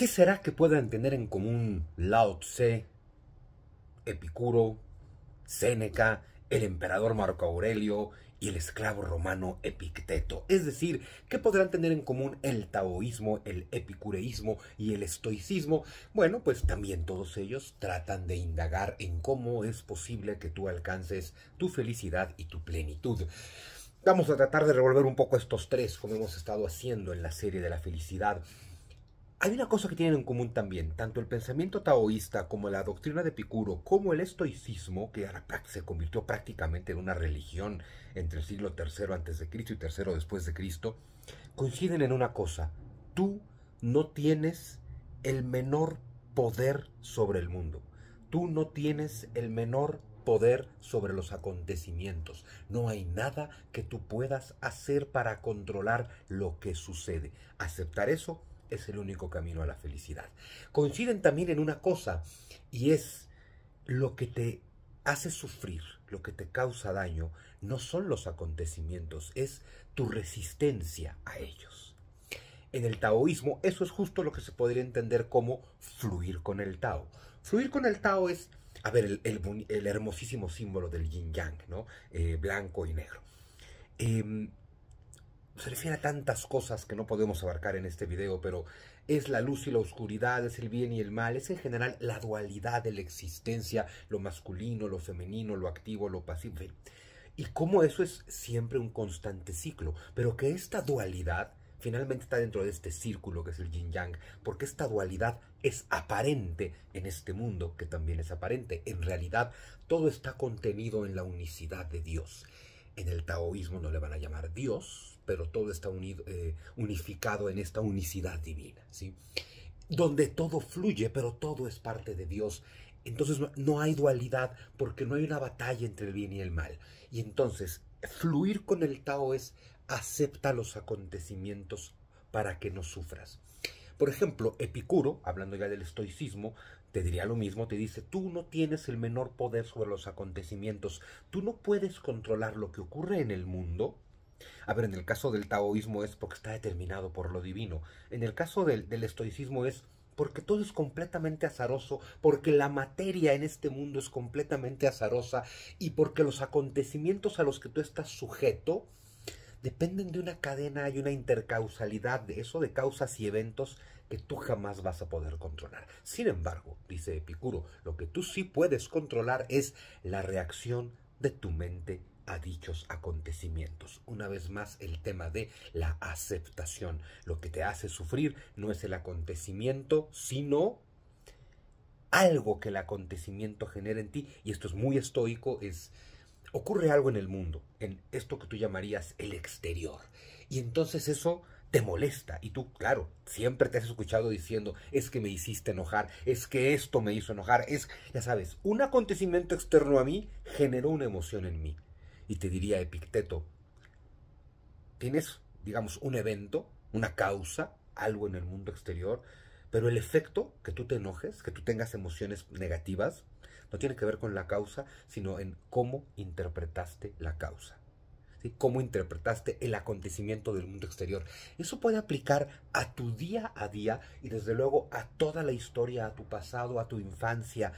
¿Qué será que puedan tener en común Lao Tse, Epicuro, Séneca, el emperador Marco Aurelio y el esclavo romano Epicteto? Es decir, ¿qué podrán tener en común el taoísmo, el epicureísmo y el estoicismo? Bueno, pues también todos ellos tratan de indagar en cómo es posible que tú alcances tu felicidad y tu plenitud. Vamos a tratar de revolver un poco estos tres, como hemos estado haciendo en la serie de la felicidad. Hay una cosa que tienen en común también, tanto el pensamiento taoísta como la doctrina de Epicuro, como el estoicismo, que se convirtió prácticamente en una religión entre el siglo III antes de Cristo y III después de Cristo, coinciden en una cosa, tú no tienes el menor poder sobre el mundo, tú no tienes el menor poder sobre los acontecimientos. No hay nada que tú puedas hacer para controlar lo que sucede. Aceptar eso es el único camino a la felicidad. Coinciden también en una cosa, y es lo que te hace sufrir, lo que te causa daño, no son los acontecimientos, es tu resistencia a ellos. En el taoísmo eso es justo lo que se podría entender como fluir con el Tao. Fluir con el Tao es, a ver, el, hermosísimo símbolo del yin yang, ¿no? Eh, blanco y negro. Em, se refiere a tantas cosas que no podemos abarcar en este video, pero es la luz y la oscuridad, es el bien y el mal, es en general la dualidad de la existencia, lo masculino, lo femenino, lo activo, lo pasivo, y cómo eso es siempre un constante ciclo, pero que esta dualidad finalmente está dentro de este círculo que es el yin yang, porque esta dualidad es aparente en este mundo que también es aparente. En realidad, todo está contenido en la unicidad de Dios. En el taoísmo no le van a llamar Dios, pero todo está eh, unificado en esta unicidad divina, ¿sí? Donde todo fluye, pero todo es parte de Dios. Entonces no hay dualidad porque no hay una batalla entre el bien y el mal. Y entonces fluir con el Tao es acepta los acontecimientos para que no sufras. Por ejemplo, Epicuro, hablando ya del estoicismo, te diría lo mismo, te dice, tú no tienes el menor poder sobre los acontecimientos, tú no puedes controlar lo que ocurre en el mundo, a ver, en el caso del taoísmo es porque está determinado por lo divino. En el caso del, estoicismo es porque todo es completamente azaroso, porque la materia en este mundo es completamente azarosa y porque los acontecimientos a los que tú estás sujeto dependen de una cadena y una intercausalidad de eso, de causas y eventos que tú jamás vas a poder controlar. Sin embargo, dice Epicuro, lo que tú sí puedes controlar es la reacción de tu mente a dichos acontecimientos. Una vez más el tema de la aceptación. Lo que te hace sufrir no es el acontecimiento, sino algo que el acontecimiento genera en ti. Y esto es muy estoico, es... Ocurre algo en el mundo, en esto que tú llamarías el exterior. Y entonces eso te molesta. Y tú, claro, siempre te has escuchado diciendo, es que me hiciste enojar, es que esto me hizo enojar, es, ya sabes, un acontecimiento externo a mí generó una emoción en mí y te diría Epicteto, tienes, digamos, un evento, una causa, algo en el mundo exterior, pero el efecto, que tú te enojes, que tú tengas emociones negativas, no tiene que ver con la causa, sino en cómo interpretaste la causa. Cómo interpretaste el acontecimiento del mundo exterior. Eso puede aplicar a tu día a día y desde luego a toda la historia, a tu pasado, a tu infancia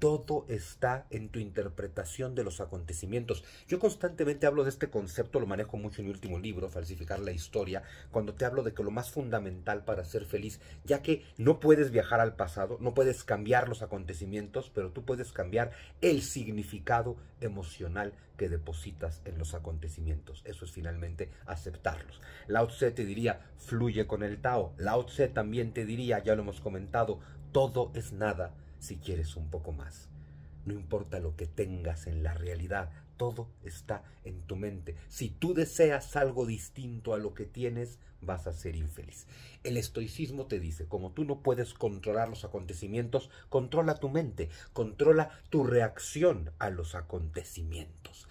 todo está en tu interpretación de los acontecimientos. Yo constantemente hablo de este concepto, lo manejo mucho en mi último libro, Falsificar la Historia, cuando te hablo de que lo más fundamental para ser feliz, ya que no puedes viajar al pasado, no puedes cambiar los acontecimientos, pero tú puedes cambiar el significado emocional que depositas en los acontecimientos. Eso es finalmente aceptarlos. Lao Tse te diría, fluye con el Tao. Lao Tse también te diría, ya lo hemos comentado, todo es nada si quieres un poco más. No importa lo que tengas en la realidad, todo está en tu mente. Si tú deseas algo distinto a lo que tienes, vas a ser infeliz. El estoicismo te dice, como tú no puedes controlar los acontecimientos, controla tu mente, controla tu reacción a los acontecimientos.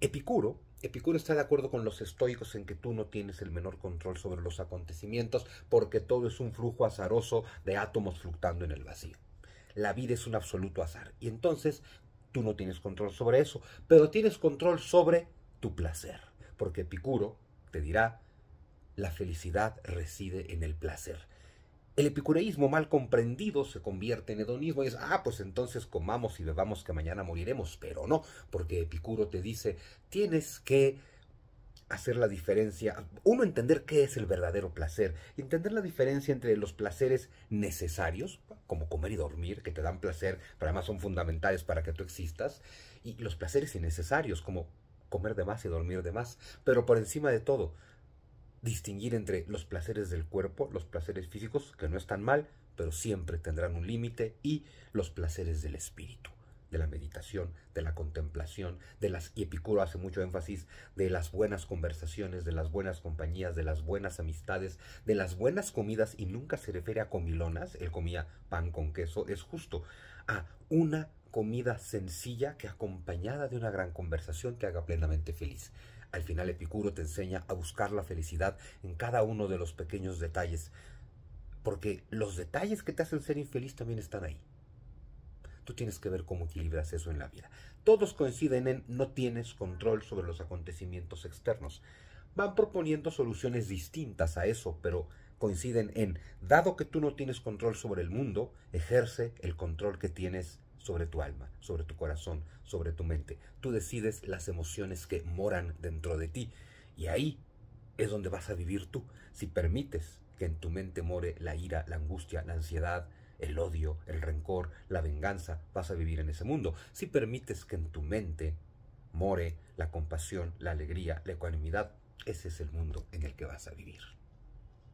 Epicuro Epicuro está de acuerdo con los estoicos en que tú no tienes el menor control sobre los acontecimientos porque todo es un flujo azaroso de átomos fluctuando en el vacío. La vida es un absoluto azar y entonces tú no tienes control sobre eso, pero tienes control sobre tu placer, porque Epicuro te dirá, la felicidad reside en el placer. El epicureísmo mal comprendido se convierte en hedonismo y es, ah, pues entonces comamos y bebamos que mañana moriremos, pero no, porque Epicuro te dice, tienes que hacer la diferencia, uno entender qué es el verdadero placer, entender la diferencia entre los placeres necesarios, como comer y dormir, que te dan placer, pero además son fundamentales para que tú existas, y los placeres innecesarios, como comer de más y dormir de más, pero por encima de todo, distinguir entre los placeres del cuerpo, los placeres físicos, que no están mal, pero siempre tendrán un límite, y los placeres del espíritu, de la meditación, de la contemplación, de las, y Epicuro hace mucho énfasis, de las buenas conversaciones, de las buenas compañías, de las buenas amistades, de las buenas comidas, y nunca se refiere a comilonas, él comía pan con queso, es justo, a una comida sencilla que acompañada de una gran conversación te haga plenamente feliz. Al final Epicuro te enseña a buscar la felicidad en cada uno de los pequeños detalles, porque los detalles que te hacen ser infeliz también están ahí. Tú tienes que ver cómo equilibras eso en la vida. Todos coinciden en no tienes control sobre los acontecimientos externos. Van proponiendo soluciones distintas a eso, pero coinciden en, dado que tú no tienes control sobre el mundo, ejerce el control que tienes sobre tu alma, sobre tu corazón, sobre tu mente. Tú decides las emociones que moran dentro de ti. Y ahí es donde vas a vivir tú, si permites que en tu mente more la ira, la angustia, la ansiedad, el odio, el rencor, la venganza, vas a vivir en ese mundo. Si permites que en tu mente more la compasión, la alegría, la ecuanimidad, ese es el mundo en el que vas a vivir.